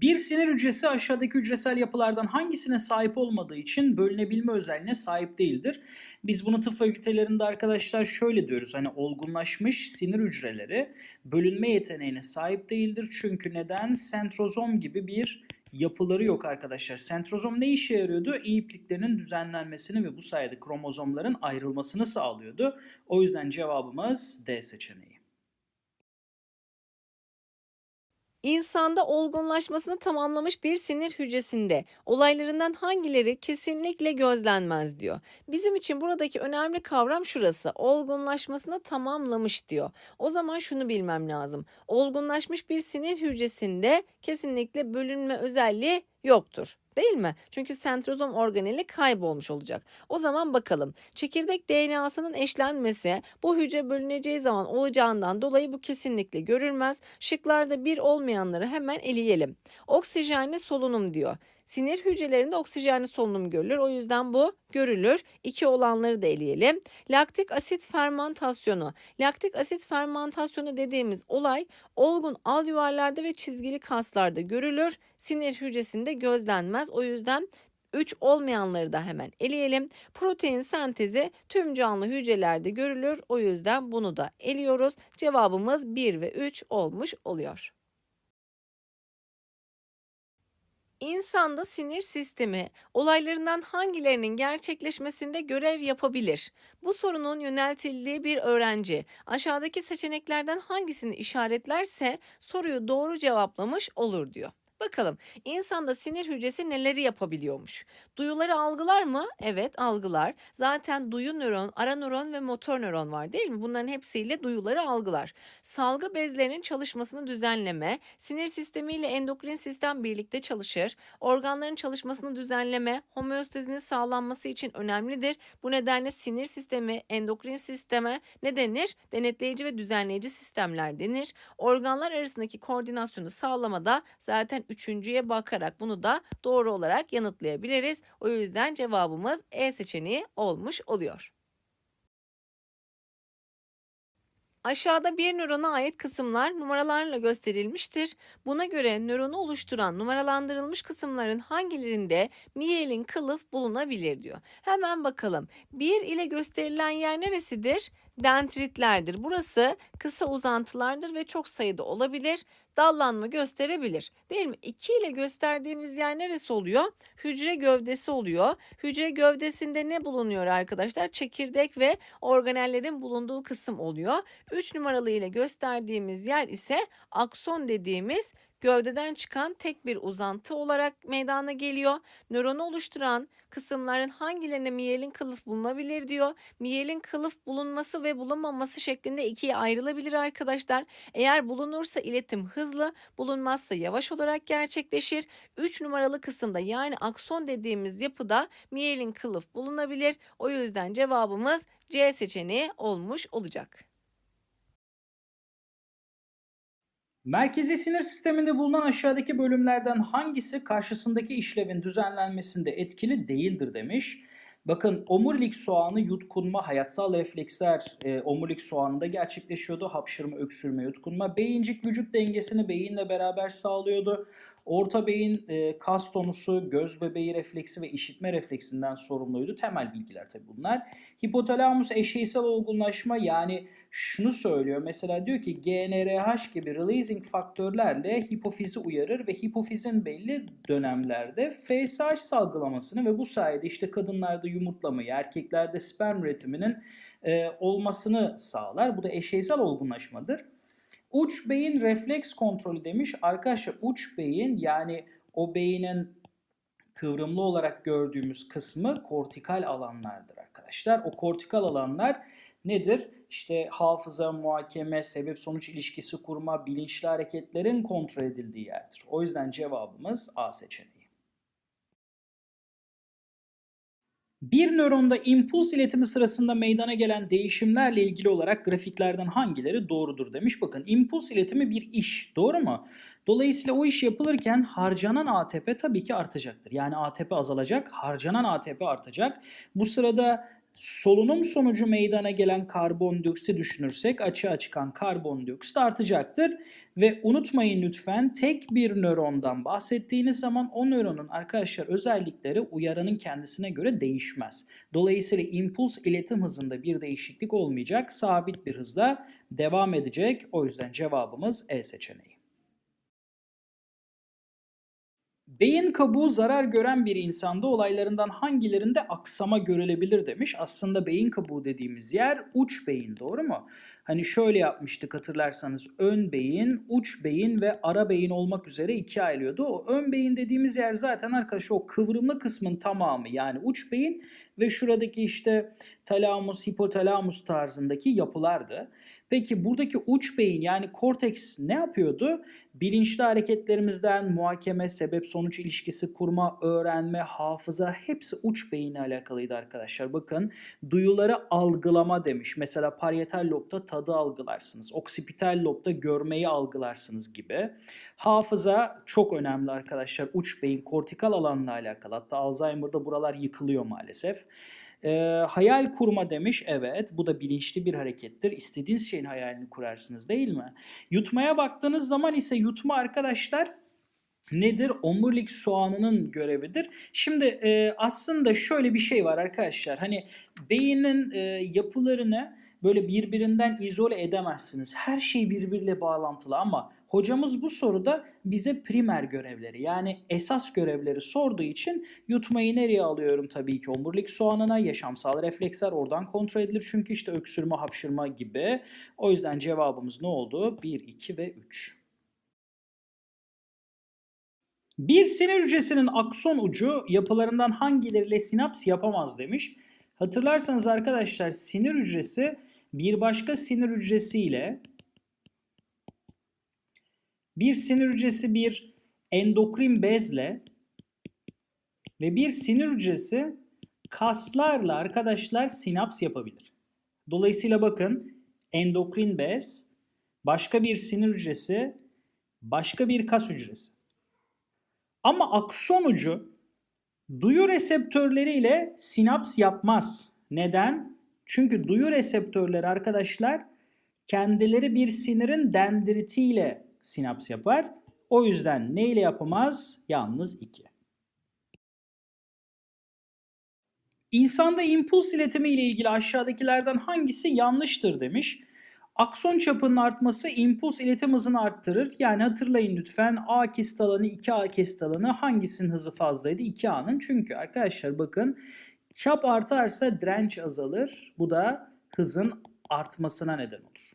Bir sinir hücresi aşağıdaki hücresel yapılardan hangisine sahip olmadığı için bölünebilme özelliğine sahip değildir. Biz bunu tıp fakültelerinde arkadaşlar şöyle diyoruz. Hani olgunlaşmış sinir hücreleri bölünme yeteneğine sahip değildir. Çünkü neden? Sentrozom gibi bir yapıları yok arkadaşlar. Sentrozom ne işe yarıyordu? İ düzenlenmesini ve bu sayede kromozomların ayrılmasını sağlıyordu. O yüzden cevabımız D seçeneği. İnsanda olgunlaşmasını tamamlamış bir sinir hücresinde olaylarından hangileri kesinlikle gözlenmez diyor. Bizim için buradaki önemli kavram şurası. Olgunlaşmasını tamamlamış diyor. O zaman şunu bilmem lazım. Olgunlaşmış bir sinir hücresinde kesinlikle bölünme özelliği yoktur. Değil mi? Çünkü sentrozom organeli kaybolmuş olacak. O zaman bakalım. Çekirdek DNA'sının eşlenmesi bu hücre bölüneceği zaman olacağından dolayı bu kesinlikle görülmez. Şıklarda bir olmayanları hemen eleyelim. Oksijenli solunum diyor. Sinir hücrelerinde oksijenli solunum görülür. O yüzden bu görülür. İki olanları da eleyelim. Laktik asit fermantasyonu. Laktik asit fermantasyonu dediğimiz olay olgun al yuvarlarda ve çizgili kaslarda görülür. Sinir hücresinde gözlenmez. O yüzden 3 olmayanları da hemen eleyelim. Protein sentezi tüm canlı hücrelerde görülür. O yüzden bunu da eliyoruz. Cevabımız 1 ve 3 olmuş oluyor. İnsanda sinir sistemi olaylarından hangilerinin gerçekleşmesinde görev yapabilir? Bu sorunun yöneltildiği bir öğrenci aşağıdaki seçeneklerden hangisini işaretlerse soruyu doğru cevaplamış olur diyor. Bakalım insanda sinir hücresi neleri yapabiliyormuş? Duyuları algılar mı? Evet algılar. Zaten duyu nöron, ara nöron ve motor nöron var değil mi? Bunların hepsiyle duyuları algılar. Salgı bezlerinin çalışmasını düzenleme, sinir sistemi ile endokrin sistem birlikte çalışır. Organların çalışmasını düzenleme, homeostazinin sağlanması için önemlidir. Bu nedenle sinir sistemi, endokrin sisteme ne denir? Denetleyici ve düzenleyici sistemler denir. Organlar arasındaki koordinasyonu sağlamada zaten üçüncüye bakarak bunu da doğru olarak yanıtlayabiliriz. O yüzden cevabımız E seçeneği olmuş oluyor. Aşağıda bir nörona ait kısımlar numaralarla gösterilmiştir. Buna göre nöronu oluşturan numaralandırılmış kısımların hangilerinde miyelin kılıf bulunabilir diyor. Hemen bakalım. 1 ile gösterilen yer neresidir? dendritlerdir. Burası kısa uzantılardır ve çok sayıda olabilir. Dallanma gösterebilir. Değil mi? 2 ile gösterdiğimiz yer neresi oluyor? Hücre gövdesi oluyor. Hücre gövdesinde ne bulunuyor arkadaşlar? Çekirdek ve organellerin bulunduğu kısım oluyor. 3 numaralı ile gösterdiğimiz yer ise akson dediğimiz gövdeden çıkan tek bir uzantı olarak meydana geliyor. Nöronu oluşturan kısımların hangilerine miyelin kılıf bulunabilir diyor. Miyelin kılıf bulunması ve bulunmaması şeklinde ikiye ayrılabilir arkadaşlar. Eğer bulunursa iletim hızlı, bulunmazsa yavaş olarak gerçekleşir. 3 numaralı kısımda yani akson dediğimiz yapıda miyelin kılıf bulunabilir. O yüzden cevabımız C seçeneği olmuş olacak. Merkezi sinir sisteminde bulunan aşağıdaki bölümlerden hangisi karşısındaki işlevin düzenlenmesinde etkili değildir demiş. Bakın omurilik soğanı yutkunma, hayatsal refleksler e, omurilik soğanında gerçekleşiyordu. Hapşırma, öksürme, yutkunma. Beyincik vücut dengesini beyinle beraber sağlıyordu. Orta beyin e, kas tonusu, göz bebeği refleksi ve işitme refleksinden sorumluydu. Temel bilgiler tabii bunlar. Hipotalamus eşeysel olgunlaşma yani şunu söylüyor. Mesela diyor ki GNRH gibi releasing faktörlerle hipofizi uyarır ve hipofizin belli dönemlerde FSH salgılamasını ve bu sayede işte kadınlarda yumurtlamayı, erkeklerde sperm üretiminin e, olmasını sağlar. Bu da eşeysel olgunlaşmadır. Uç beyin refleks kontrolü demiş. Arkadaşlar uç beyin yani o beynin kıvrımlı olarak gördüğümüz kısmı kortikal alanlardır arkadaşlar. O kortikal alanlar nedir? İşte hafıza, muhakeme, sebep sonuç ilişkisi kurma, bilinçli hareketlerin kontrol edildiği yerdir. O yüzden cevabımız A seçeneği. Bir nöronda impuls iletimi sırasında meydana gelen değişimlerle ilgili olarak grafiklerden hangileri doğrudur demiş. Bakın impuls iletimi bir iş doğru mu? Dolayısıyla o iş yapılırken harcanan ATP tabii ki artacaktır. Yani ATP azalacak, harcanan ATP artacak. Bu sırada solunum sonucu meydana gelen karbondioksiti düşünürsek açığa çıkan karbondioksit artacaktır. Ve unutmayın lütfen tek bir nörondan bahsettiğiniz zaman o nöronun arkadaşlar özellikleri uyaranın kendisine göre değişmez. Dolayısıyla impuls iletim hızında bir değişiklik olmayacak sabit bir hızla devam edecek. O yüzden cevabımız E seçeneği. Beyin kabuğu zarar gören bir insanda olaylarından hangilerinde aksama görülebilir demiş. Aslında beyin kabuğu dediğimiz yer uç beyin doğru mu? Hani şöyle yapmıştık hatırlarsanız ön beyin, uç beyin ve ara beyin olmak üzere ikiye ayrılıyordu. O ön beyin dediğimiz yer zaten arkadaşlar o kıvrımlı kısmın tamamı yani uç beyin ve şuradaki işte talamus, hipotalamus tarzındaki yapılardı. Peki buradaki uç beyin yani korteks ne yapıyordu? Bilinçli hareketlerimizden muhakeme, sebep sonuç ilişkisi kurma, öğrenme, hafıza hepsi uç beyinle alakalıydı arkadaşlar. Bakın duyuları algılama demiş. Mesela parietal lobda tadı algılarsınız. Oksipital lobda görmeyi algılarsınız gibi. Hafıza çok önemli arkadaşlar. Uç beyin kortikal alanla alakalı. Hatta Alzheimer'da buralar yıkılıyor maalesef. E, hayal kurma demiş. Evet bu da bilinçli bir harekettir. İstediğiniz şeyin hayalini kurarsınız değil mi? Yutmaya baktığınız zaman ise yutma arkadaşlar nedir? Omurilik soğanının görevidir. Şimdi e, aslında şöyle bir şey var arkadaşlar. Hani beynin e, yapılarını böyle birbirinden izole edemezsiniz. Her şey birbiriyle bağlantılı ama hocamız bu soruda bize primer görevleri yani esas görevleri sorduğu için yutmayı nereye alıyorum tabii ki omurilik soğanına yaşamsal refleksler oradan kontrol edilir çünkü işte öksürme hapşırma gibi. O yüzden cevabımız ne oldu? 1, 2 ve 3. Bir sinir hücresinin akson ucu yapılarından hangileriyle sinaps yapamaz demiş. Hatırlarsanız arkadaşlar sinir hücresi bir başka sinir hücresi ile bir sinir hücresi bir endokrin bezle ve bir sinir hücresi kaslarla arkadaşlar sinaps yapabilir. Dolayısıyla bakın endokrin bez, başka bir sinir hücresi, başka bir kas hücresi. Ama akson ucu duyu reseptörleriyle sinaps yapmaz. Neden? Çünkü duyu reseptörleri arkadaşlar kendileri bir sinirin dendritiyle sinaps yapar. O yüzden ne ile yapamaz? Yalnız 2. İnsanda impuls iletimi ile ilgili aşağıdakilerden hangisi yanlıştır demiş. Akson çapının artması impuls iletim hızını arttırır. Yani hatırlayın lütfen A kesit alanı 2A kesit alanı hangisinin hızı fazlaydı? 2A'nın. Çünkü arkadaşlar bakın Çap artarsa direnç azalır. Bu da hızın artmasına neden olur.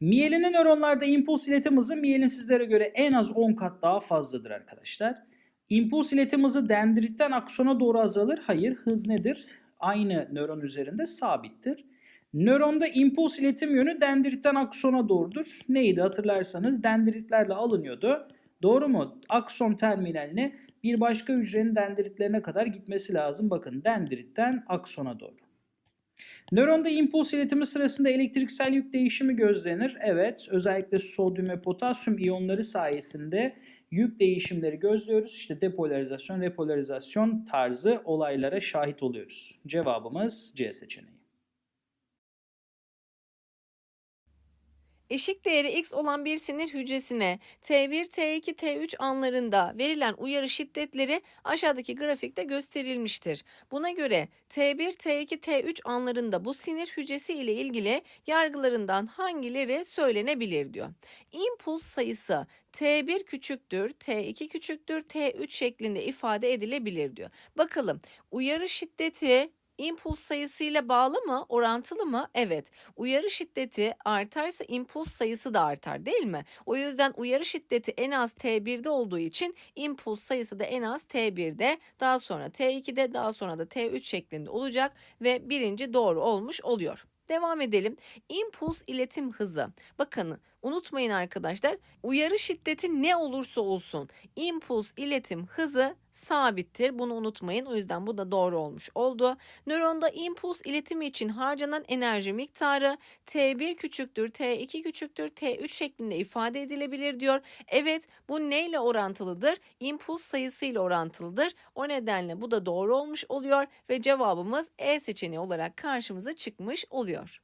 Miyelinin nöronlarda impuls iletim hızı miyelinsinizlere göre en az 10 kat daha fazladır arkadaşlar. İmpuls iletim hızı dendritten aksona doğru azalır. Hayır hız nedir? Aynı nöron üzerinde sabittir. Nöronda impuls iletim yönü dendritten aksona doğrudur. Neydi hatırlarsanız dendritlerle alınıyordu. Doğru mu? Akson terminalini bir başka hücrenin dendritlerine kadar gitmesi lazım. Bakın dendritten aksona doğru. Nöronda impuls iletimi sırasında elektriksel yük değişimi gözlenir. Evet, özellikle sodyum ve potasyum iyonları sayesinde yük değişimleri gözlüyoruz. İşte depolarizasyon, repolarizasyon tarzı olaylara şahit oluyoruz. Cevabımız C seçeneği. Eşik değeri x olan bir sinir hücresine T1, T2, T3 anlarında verilen uyarı şiddetleri aşağıdaki grafikte gösterilmiştir. Buna göre T1, T2, T3 anlarında bu sinir hücresi ile ilgili yargılarından hangileri söylenebilir diyor. İmpuls sayısı T1 küçüktür, T2 küçüktür, T3 şeklinde ifade edilebilir diyor. Bakalım uyarı şiddeti impuls sayısıyla bağlı mı? Orantılı mı? Evet. Uyarı şiddeti artarsa impuls sayısı da artar değil mi? O yüzden uyarı şiddeti en az T1'de olduğu için impuls sayısı da en az T1'de, daha sonra T2'de, daha sonra da T3 şeklinde olacak ve birinci doğru olmuş oluyor. Devam edelim. Impuls iletim hızı. Bakın Unutmayın arkadaşlar uyarı şiddeti ne olursa olsun impuls iletim hızı sabittir. Bunu unutmayın. O yüzden bu da doğru olmuş oldu. Nöronda impuls iletimi için harcanan enerji miktarı T1 küçüktür, T2 küçüktür, T3 şeklinde ifade edilebilir diyor. Evet bu neyle orantılıdır? İmpuls sayısıyla orantılıdır. O nedenle bu da doğru olmuş oluyor ve cevabımız E seçeneği olarak karşımıza çıkmış oluyor.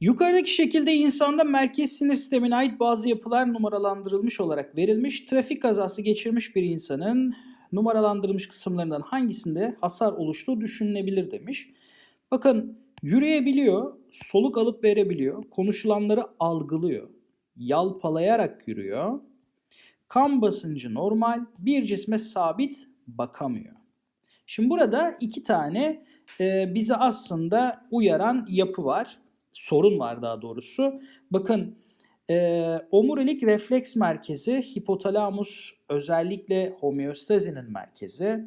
Yukarıdaki şekilde insanda merkez sinir sistemine ait bazı yapılar numaralandırılmış olarak verilmiş. Trafik kazası geçirmiş bir insanın numaralandırılmış kısımlarından hangisinde hasar oluştuğu düşünülebilir demiş. Bakın yürüyebiliyor, soluk alıp verebiliyor, konuşulanları algılıyor, yalpalayarak yürüyor, kan basıncı normal, bir cisme sabit bakamıyor. Şimdi burada iki tane e, bizi aslında uyaran yapı var sorun var daha doğrusu. Bakın e, omurilik refleks merkezi, hipotalamus özellikle homeostazinin merkezi,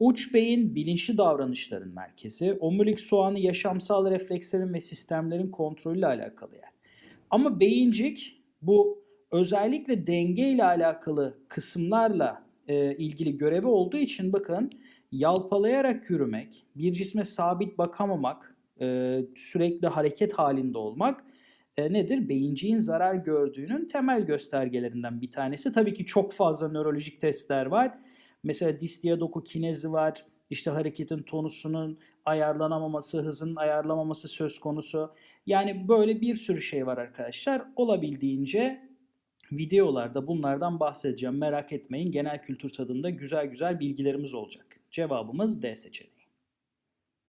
uç beyin bilinçli davranışların merkezi, omurilik soğanı yaşamsal reflekslerin ve sistemlerin kontrolüyle alakalı yer. Ama beyincik bu özellikle denge ile alakalı kısımlarla e, ilgili görevi olduğu için bakın yalpalayarak yürümek, bir cisme sabit bakamamak, e, sürekli hareket halinde olmak e, nedir? Beyinciğin zarar gördüğünün temel göstergelerinden bir tanesi. Tabii ki çok fazla nörolojik testler var. Mesela doku distiyadokokinezi var. İşte hareketin tonusunun ayarlanamaması, hızın ayarlamaması söz konusu. Yani böyle bir sürü şey var arkadaşlar. Olabildiğince videolarda bunlardan bahsedeceğim. Merak etmeyin. Genel kültür tadında güzel güzel bilgilerimiz olacak. Cevabımız D seçeneği.